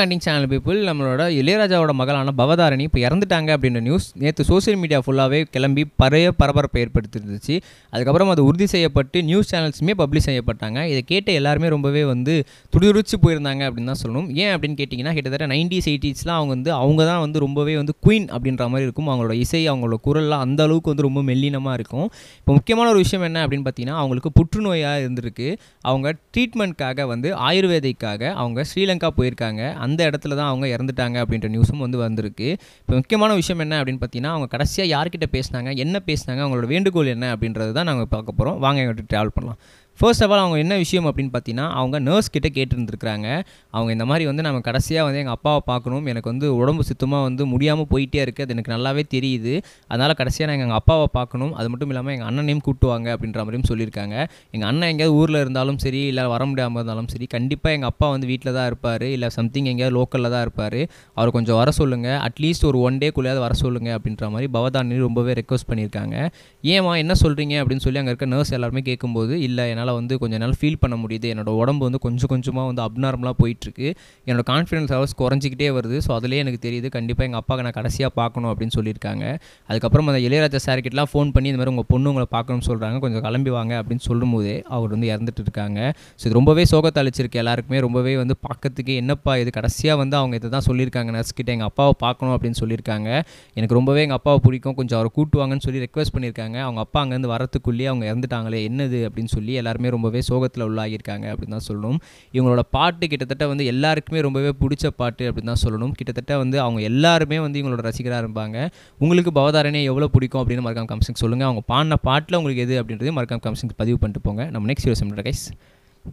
கண்டிங் channel people நம்மளோட இளையராஜாவோட மகளான பவதாரணி இப்போ இறந்துட்டாங்க அப்படின்ற நியூஸ் நேற்று சோசியல் மீடியா ஃபுல்லாகவே கிளம்பி பழைய பரபரப்பை ஏற்படுத்திருந்துச்சு அதுக்கப்புறம் அது உறுதி செய்யப்பட்டு நியூஸ் சேனல்ஸுமே பப்ளிஷ் செய்யப்பட்டாங்க இதை கேட்ட எல்லாருமே ரொம்பவே வந்து துடிதுடிச்சு போயிருந்தாங்க அப்படின்னு தான் சொல்லணும் ஏன் அப்படின்னு கேட்டிங்கன்னா கிட்டத்தட்ட நைன்டிஸ் எயிட்டிஸ்லாம் அவங்க வந்து அவங்க தான் வந்து ரொம்பவே வந்து குயின் அப்படின்ற மாதிரி இருக்கும் அவங்களோட இசை அவங்களோட குரல்லாம் அந்த அளவுக்கு வந்து ரொம்ப மெல்லினமாக இருக்கும் இப்போ முக்கியமான ஒரு விஷயம் என்ன அப்படின்னு பார்த்தீங்கன்னா அவங்களுக்கு புற்றுநோயாக இருந்திருக்கு அவங்க ட்ரீட்மெண்ட்காக வந்து ஆயுர்வேதிக்காக அவங்க ஸ்ரீலங்கா போயிருக்காங்க அந்த இடத்துல தான் அவங்க இறந்துட்டாங்க அப்படின்ற நியூஸும் வந்து வந்திருக்கு இப்போ முக்கியமான விஷயம் என்ன அப்படின்னு பார்த்தீங்கன்னா அவங்க கடைசியாக யார்கிட்ட பேசினாங்க என்ன பேசினாங்க அவங்களோட வேண்டுகோள் என்ன அப்படின்றது தான் நாங்கள் பார்க்க போகிறோம் வாங்க எங்கள்கிட்ட ட்ராவல் பண்ணலாம் ஃபர்ஸ்ட் ஆஃப் ஆல் அவங்க என்ன விஷயம் அப்படின்னு பார்த்தீங்கன்னா அவங்க நர்ஸ் கிட்டே கேட்டுருந்துருக்காங்க அவங்க இந்த மாதிரி வந்து நம்ம கடைசியாக வந்து எங்கள் அப்பாவை பார்க்கணும் எனக்கு வந்து உடம்பு சுத்தமாக வந்து முடியாமல் போயிட்டே இருக்குது அது எனக்கு நல்லாவே தெரியுது அதனால் கடைசியாக நாங்கள் எங்கள் அப்பாவை பார்க்கணும் அது மட்டும் இல்லாமல் எங்கள் அண்ணனையும் கூட்டுவாங்க அப்படின்ற மாதிரியும் சொல்லியிருக்காங்க எங்கள் அண்ணன் எங்கேயாவது ஊரில் இருந்தாலும் சரி இல்லை வர முடியாமல் இருந்தாலும் சரி கண்டிப்பாக எங்கள் அப்பா வந்து வீட்டில் தான் இருப்பார் இல்லை சம்திங் எங்கேயாவது லோக்கலில் தான் இருப்பார் அவர் கொஞ்சம் வர சொல்லுங்கள் அட்லீஸ்ட் ஒரு ஒன் டேக்குள்ளேயாவது வர சொல்லுங்கள் அப்படின்ற மாதிரி பவதானி ரொம்பவே ரெக்வஸ்ட் பண்ணியிருக்காங்க ஏமா என்ன சொல்கிறீங்க அப்படின்னு சொல்லி அங்கே இருக்க நர்ஸ் எல்லாருமே கேட்கும்போது இல்லை என்னால் என்னால் வந்து கொஞ்சம் நாள் ஃபீல் பண்ண முடியுது என்னோடய உடம்பு வந்து கொஞ்சம் கொஞ்சமாக வந்து அப்நார்மலாக போயிட்டுருக்கு என்னோடய கான்ஃபிடன்ஸ் லெவல்ஸ் குறைஞ்சிக்கிட்டே வருது ஸோ அதிலே எனக்கு தெரியுது கண்டிப்பாக எங்கள் அப்பாவுக்கு நான் கடைசியாக பார்க்கணும் அப்படின்னு சொல்லியிருக்காங்க அதுக்கப்புறம் அந்த இளையராஜா சார்கிட்டலாம் ஃபோன் பண்ணி இந்த மாதிரி உங்கள் பொண்ணு உங்களை பார்க்கணும்னு சொல்கிறாங்க கொஞ்சம் கிளம்பி வாங்க அப்படின்னு சொல்லும்போது அவர் வந்து இறந்துட்டு இருக்காங்க ஸோ இது ரொம்பவே சோகத்தை அழிச்சிருக்கு எல்லாருக்குமே ரொம்பவே வந்து பார்க்கறதுக்கு என்னப்பா இது கடைசியாக வந்து அவங்க இதை தான் சொல்லியிருக்காங்க நர்ஸ் எங்கள் அப்பாவை பார்க்கணும் அப்படின்னு சொல்லியிருக்காங்க எனக்கு ரொம்பவே எங்கள் அப்பாவை பிடிக்கும் கொஞ்சம் அவரை கூட்டுவாங்கன்னு சொல்லி ரெக்வஸ்ட் பண்ணியிருக்காங்க அவங்க அப்பா அங்கேருந்து வரத்துக்குள்ளேயே அவங்க இறந்துட்டாங்களே என்னது அப்படின்னு சொல்லி எல்லாரும் எல்லாருமே ரொம்பவே சோகத்தில் உள்ளாகியிருக்காங்க அப்படின்னு தான் சொல்லணும் இவங்களோட பாட்டு கிட்டத்தட்ட வந்து எல்லாருக்குமே ரொம்பவே பிடிச்ச பாட்டு அப்படின்னு தான் சொல்லணும் கிட்டத்தட்ட வந்து அவங்க எல்லாருமே வந்து இவங்களோட ரசிகராக இருப்பாங்க உங்களுக்கு பவதாரணையை எவ்வளோ பிடிக்கும் அப்படின்னு மறக்காம கம்சிங் சொல்லுங்கள் அவங்க பாடின பாட்டில் உங்களுக்கு எது அப்படின்றது மறக்காம கம்சிங் பதிவு பண்ணிட்டு போங்க நம்ம நெக்ஸ்ட் யூஸ் பண்ணுற கைஸ்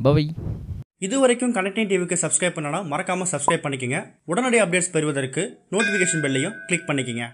பவை இது வரைக்கும் கனெக்டிங் டிவிக்கு சப்ஸ்கிரைப் பண்ணலாம் மறக்காமல் சப்ஸ்கிரைப் பண்ணிக்கோங்க உடனடி அப்டேட்ஸ் பெறுவதற்கு நோட்டிஃபிகேஷன் பெல்லையும் கிளிக் பண்ணிக்கோங்க